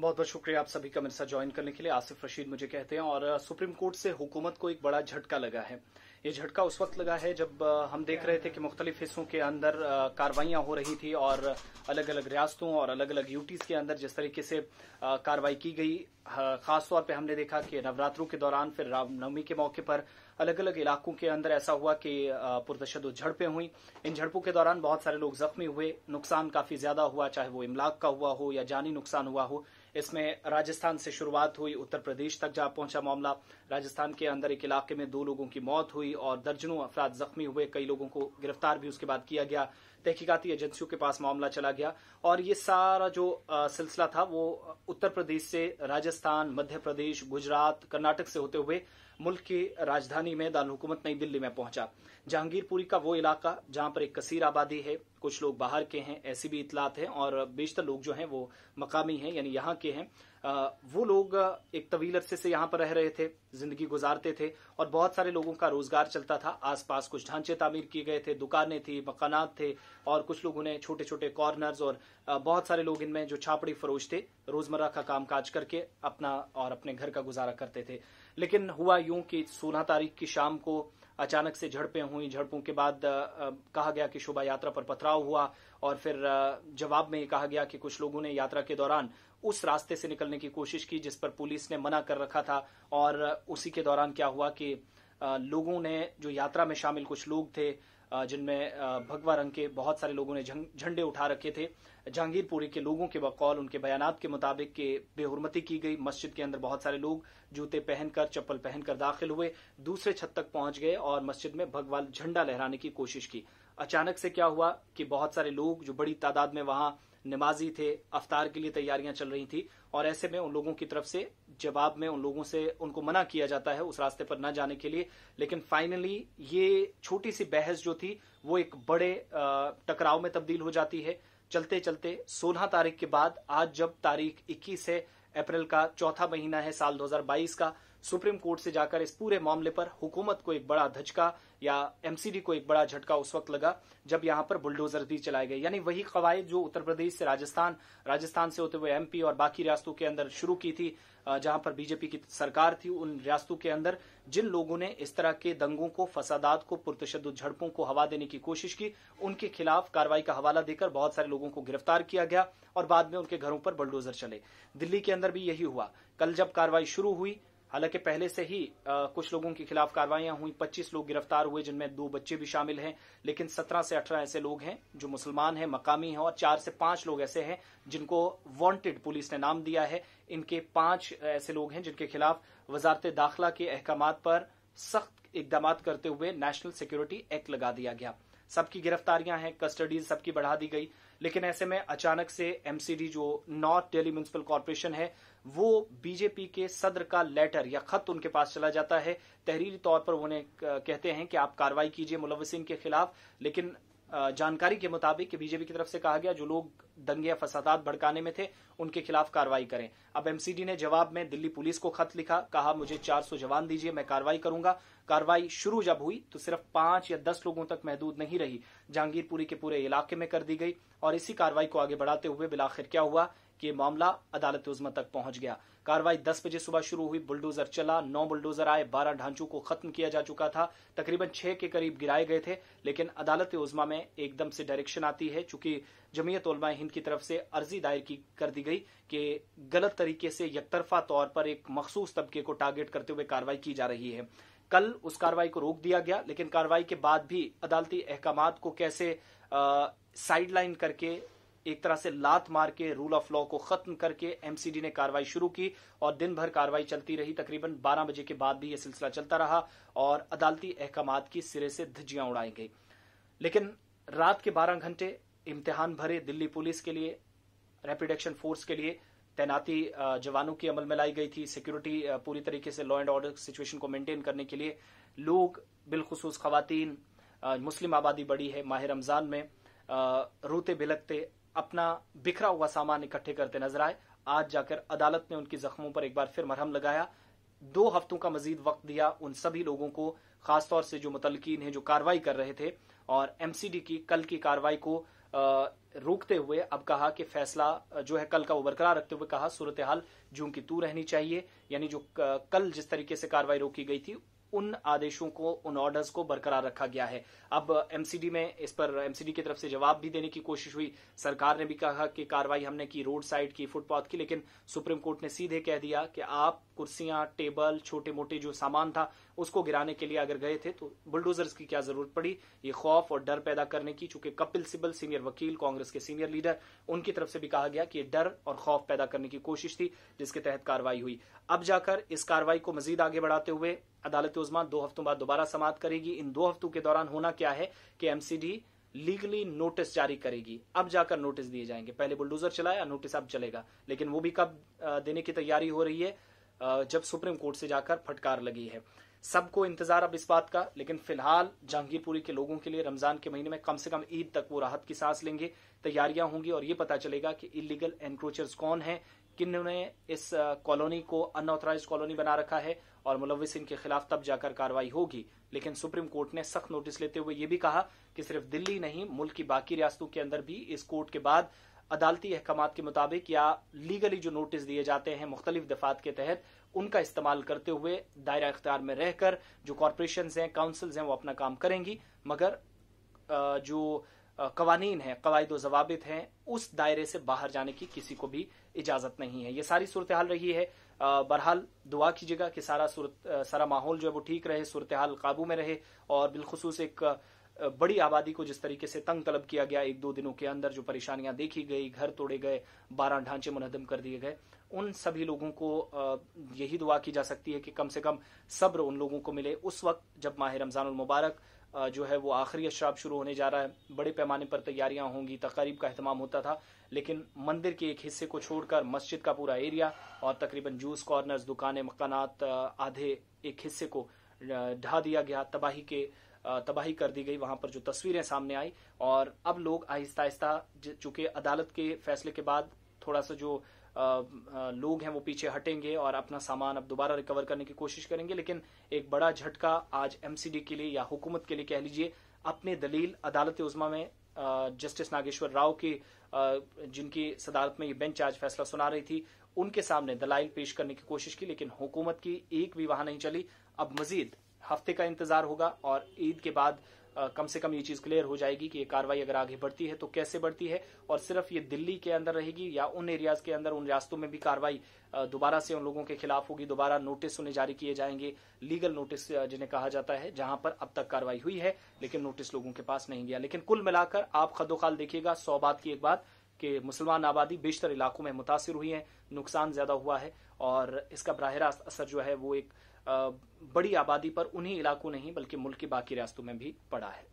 बहुत बहुत शुक्रिया आप सभी का मेरे साथ ज्वाइन करने के लिए आसिफ रशीद मुझे कहते हैं और सुप्रीम कोर्ट से हुकूमत को एक बड़ा झटका लगा है ये झटका उस वक्त लगा है जब हम देख रहे थे कि मुख्तलिफ हिस्सों के अंदर कार्रवाइयां हो रही थी और अलग अलग रियासतों और अलग अलग यूटीज के अंदर जिस तरीके से कार्रवाई की गई खासतौर पर हमने देखा कि नवरात्रों के दौरान फिर रामनवमी के मौके पर अलग अलग इलाकों के अंदर ऐसा हुआ कि पुरतशद झड़पें हुई इन झड़पों के दौरान बहुत सारे लोग जख्मी हुए नुकसान काफी ज्यादा हुआ चाहे वो इमलाक का हुआ हो या जानी नुकसान हुआ हो इसमें राजस्थान से शुरुआत हुई उत्तर प्रदेश तक जा पहुंचा मामला राजस्थान के अंदर एक इलाके में दो लोगों की मौत हुई और दर्जनों अफराद जख्मी हुए कई लोगों को गिरफ्तार भी उसके बाद किया गया तहकीकती एजेंसियों के पास मामला चला गया और ये सारा जो सिलसिला था वो उत्तर प्रदेश से राजस्थान मध्य प्रदेश गुजरात कर्नाटक से होते हुए मुल्क की राजधानी में दारकूमत नई दिल्ली में पहुंचा जहांगीरपुरी का वो इलाका जहां पर एक कसीर आबादी है कुछ लोग बाहर के हैं ऐसी भी इतलात हैं और बेशतर लोग जो हैं वो मकामी हैं यानी यहाँ के हैं वो लोग एक तवील अरसे से यहाँ पर रह रहे थे जिंदगी गुजारते थे और बहुत सारे लोगों का रोजगार चलता था आसपास कुछ ढांचे तामीर किए गए थे दुकानें थी मकानात थे और कुछ लोग उन्हें छोटे छोटे कॉर्नर्स और बहुत सारे लोग इनमें जो छापड़ी फरोश थे रोजमर्रा का कामकाज करके अपना और अपने घर का गुजारा करते थे लेकिन हुआ यूं कि सोलह तारीख की शाम को अचानक से झड़पें हुई झड़पों के बाद कहा गया कि शोभा यात्रा पर पथराव हुआ और फिर जवाब में कहा गया कि कुछ लोगों ने यात्रा के दौरान उस रास्ते से निकलने की कोशिश की जिस पर पुलिस ने मना कर रखा था और उसी के दौरान क्या हुआ कि लोगों ने जो यात्रा में शामिल कुछ लोग थे जिनमें भगवा रंग के बहुत सारे लोगों ने झंडे उठा रखे थे जहांगीरपुरी के लोगों के बकौल उनके बयान के मुताबिक के बेहरमती की गई मस्जिद के अंदर बहुत सारे लोग जूते पहनकर चप्पल पहनकर दाखिल हुए दूसरे छत तक पहुंच गए और मस्जिद में भगवान झंडा लहराने की कोशिश की अचानक से क्या हुआ कि बहुत सारे लोग जो बड़ी तादाद में वहां नमाजी थे अफ्तार के लिए तैयारियां चल रही थी और ऐसे में उन लोगों की तरफ से जवाब में उन लोगों से उनको मना किया जाता है उस रास्ते पर ना जाने के लिए लेकिन फाइनली ये छोटी सी बहस जो थी वो एक बड़े टकराव में तब्दील हो जाती है चलते चलते 16 तारीख के बाद आज जब तारीख 21 है अप्रैल का चौथा महीना है साल 2022 का सुप्रीम कोर्ट से जाकर इस पूरे मामले पर हुकूमत को एक बड़ा धचका या एमसीडी को एक बड़ा झटका उस वक्त लगा जब यहां पर बुलडोजर भी चलाए गए यानी वही कवायद जो उत्तर प्रदेश से राजस्थान राजस्थान से होते हुए एमपी और बाकी रियासतों के अंदर शुरू की थी जहां पर बीजेपी की सरकार थी उन रियासतों के अंदर जिन लोगों ने इस तरह के दंगों को फसादात को पुरतशद झड़पों को हवा देने की कोशिश की उनके खिलाफ कार्रवाई का हवाला देकर बहुत सारे लोगों को गिरफ्तार किया गया और बाद में उनके घरों पर बुलडोजर चले दिल्ली के अंदर भी यही हुआ कल जब कार्रवाई शुरू हुई हालांकि पहले से ही आ, कुछ लोगों के खिलाफ कार्रवाइयां हुई 25 लोग गिरफ्तार हुए जिनमें दो बच्चे भी शामिल हैं लेकिन 17 से 18 ऐसे लोग हैं जो मुसलमान हैं मकामी हैं और चार से पांच लोग ऐसे हैं जिनको वांटेड पुलिस ने नाम दिया है इनके पांच ऐसे लोग हैं जिनके खिलाफ वजारत दाखिला के अहकाम पर सख्त इकदाम करते हुए नेशनल सिक्योरिटी एक्ट लगा दिया गया सबकी गिरफ्तारियां हैं कस्टडीज सबकी बढ़ा दी गई लेकिन ऐसे में अचानक से एमसीडी जो नॉर्थ डेली म्यूनसिपल कॉरपोरेशन है वो बीजेपी के सदर का लेटर या खत उनके पास चला जाता है तहरीरी तौर पर उन्हें कहते हैं कि आप कार्रवाई कीजिए मुलवसिन के खिलाफ लेकिन जानकारी के मुताबिक कि बीजेपी की तरफ से कहा गया जो लोग दंगे या फसादात भड़काने में थे उनके खिलाफ कार्रवाई करें अब एमसीडी ने जवाब में दिल्ली पुलिस को खत लिखा कहा मुझे 400 जवान दीजिए मैं कार्रवाई करूंगा कार्रवाई शुरू जब हुई तो सिर्फ पांच या दस लोगों तक महदूद नहीं रही जहांगीरपुरी के पूरे इलाके में कर दी गई और इसी कार्रवाई को आगे बढ़ाते हुए बिलाखिर क्या हुआ कि ये मामला अदालत उजमा तक पहुंच गया कार्रवाई 10 बजे सुबह शुरू हुई बुलडोजर चला नौ बुलडोजर आए 12 ढांचों को खत्म किया जा चुका था तकरीबन छह के करीब गिराए गए थे लेकिन अदालत उजमा में एकदम से डायरेक्शन आती है चूंकि जमीयत उलमा हिंद की तरफ से अर्जी दायर की कर दी गई कि गलत तरीके से यकतरफा तौर पर एक मखसूस तबके को टारगेट करते हुए कार्रवाई की जा रही है कल उस कार्रवाई को रोक दिया गया लेकिन कार्रवाई के बाद भी अदालती अहकाम को कैसे साइडलाइन करके एक तरह से लात मार के रूल ऑफ लॉ को खत्म करके एमसीडी ने कार्रवाई शुरू की और दिन भर कार्रवाई चलती रही तकरीबन 12 बजे के बाद भी यह सिलसिला चलता रहा और अदालती अहकाम की सिरे से धज्जियां उड़ाई गई लेकिन रात के 12 घंटे इम्तिहान भरे दिल्ली पुलिस के लिए रैपिड एक्शन फोर्स के लिए तैनाती जवानों की अमल में लाई गई थी सिक्योरिटी पूरी तरीके से लॉ एंड ऑर्डर सिचुएशन को मेंटेन करने के लिए लोग बिलखसूस खातन मुस्लिम आबादी बड़ी है माह रमजान में रोते बिलकते अपना बिखरा हुआ सामान इकट्ठे करते नजर आए आज जाकर अदालत ने उनके जख्मों पर एक बार फिर मरहम लगाया दो हफ्तों का मजीद वक्त दिया उन सभी लोगों को खासतौर से जो मुतलकिन हैं जो कार्रवाई कर रहे थे और एमसीडी की कल की कार्रवाई को रोकते हुए अब कहा कि फैसला जो है कल का वो बरकरार रखते हुए कहा सूरत हाल जूं की तू रहनी चाहिए यानी जो कल जिस तरीके से कार्रवाई रोकी गई थी उन आदेशों को उन ऑर्डर्स को बरकरार रखा गया है अब एमसीडी में इस पर एमसीडी की तरफ से जवाब भी देने की कोशिश हुई सरकार ने भी कहा कि कार्रवाई हमने की रोड साइड की फुटपाथ की लेकिन सुप्रीम कोर्ट ने सीधे कह दिया कि आप कुर्सियां टेबल छोटे मोटे जो सामान था उसको गिराने के लिए अगर गए थे तो बुलडोजर्स की क्या जरूरत पड़ी ये खौफ और डर पैदा करने की चूंकि कपिल सिब्बल सीनियर वकील कांग्रेस के सीनियर लीडर उनकी तरफ से भी कहा गया कि ये डर और खौफ पैदा करने की कोशिश थी जिसके तहत कार्रवाई हुई अब जाकर इस कार्रवाई को मजीद आगे बढ़ाते हुए अदालत उजमा दो हफ्तों बाद दोबारा समाप्त करेगी इन दो हफ्तों के दौरान होना क्या है कि एमसीडी लीगली नोटिस जारी करेगी अब जाकर नोटिस दिए जाएंगे पहले बुलडोजर चलाया नोटिस अब चलेगा लेकिन वो भी कब देने की तैयारी हो रही है जब सुप्रीम कोर्ट से जाकर फटकार लगी है सबको इंतजार अब इस बात का लेकिन फिलहाल जहांगीरपुरी के लोगों के लिए रमजान के महीने में कम से कम ईद तक वो राहत की सांस लेंगे तैयारियां होंगी और ये पता चलेगा कि इलीगल एनक्रोचर्स कौन है किन्होंने इस कॉलोनी को अनऑथराइज कॉलोनी बना रखा है और मुलविस के खिलाफ तब जाकर कार्रवाई होगी लेकिन सुप्रीम कोर्ट ने सख्त नोटिस लेते हुए ये भी कहा कि सिर्फ दिल्ली नहीं मुल्क की बाकी रियासतों के अंदर भी इस कोर्ट के बाद अदालती अहकाम के मुताबिक या लीगली जो नोटिस दिए जाते हैं मुख्तलिफ दफात के तहत उनका इस्तेमाल करते हुए दायरा इख्तियार में रहकर जो कॉरपोरेशन हैं काउंसिल्स हैं वो अपना काम करेंगी मगर जो कवानीन है कवायद जवाबित हैं उस दायरे से बाहर जाने की किसी को भी इजाजत नहीं है ये सारी सूरत हाल रही है बहरहाल दुआ कीजिएगा कि सारा सूरत सारा माहौल जो है वो ठीक रहे सूरत हाल काबू में रहे और बिलखसूस एक बड़ी आबादी को जिस तरीके से तंग तलब किया गया एक दो दिनों के अंदर जो परेशानियां देखी गई घर तोड़े गए बारह ढांचे मुनहदम कर दिए गए उन सभी लोगों को यही दुआ की जा सकती है कि कम से कम सब्र उन लोगों को मिले उस वक्त जब माह रमज़ान मुबारक जो है वो आखिरी अशराब शुरू होने जा रहा है बड़े पैमाने पर तैयारियां होंगी तकारीब का अहतमाम होता था लेकिन मंदिर के एक हिस्से को छोड़कर मस्जिद का पूरा एरिया और तकरीबन जूस कॉर्नर्स दुकानें मकानात आधे एक हिस्से को ढा दिया गया तबाही के तबाही कर दी गई वहां पर जो तस्वीरें सामने आई और अब लोग आहिस्ता आहिस्ता चूंकि अदालत के फैसले के बाद थोड़ा सा जो लोग हैं वो पीछे हटेंगे और अपना सामान अब दोबारा रिकवर करने की कोशिश करेंगे लेकिन एक बड़ा झटका आज एमसीडी के लिए या हुकूमत के लिए कह लीजिए अपने दलील अदालत उजमा में जस्टिस नागेश्वर राव की जिनकी सदालत में ये बेंच आज फैसला सुना रही थी उनके सामने दलाइल पेश करने की कोशिश की लेकिन हुकूमत की एक भी वहां नहीं चली अब मजीद हफ्ते का इंतजार होगा और ईद के बाद आ, कम से कम ये चीज क्लियर हो जाएगी कि ये कार्रवाई अगर आगे बढ़ती है तो कैसे बढ़ती है और सिर्फ ये दिल्ली के अंदर रहेगी या उन एरियाज के अंदर उन रियासतों में भी कार्रवाई दोबारा से उन लोगों के खिलाफ होगी दोबारा नोटिस उन्हें जारी किए जाएंगे लीगल नोटिस जिन्हें कहा जाता है जहां पर अब तक कार्रवाई हुई है लेकिन नोटिस लोगों के पास नहीं गया लेकिन कुल मिलाकर आप खदोखाल देखिएगा सौ बात की एक बात कि मुसलमान आबादी बेशतर इलाकों में मुतासर हुई है नुकसान ज्यादा हुआ है और इसका बरह रास्त असर जो है वो एक बड़ी आबादी पर उन्हीं इलाकों नहीं बल्कि मुल्क की बाकी रियासतों में भी पड़ा है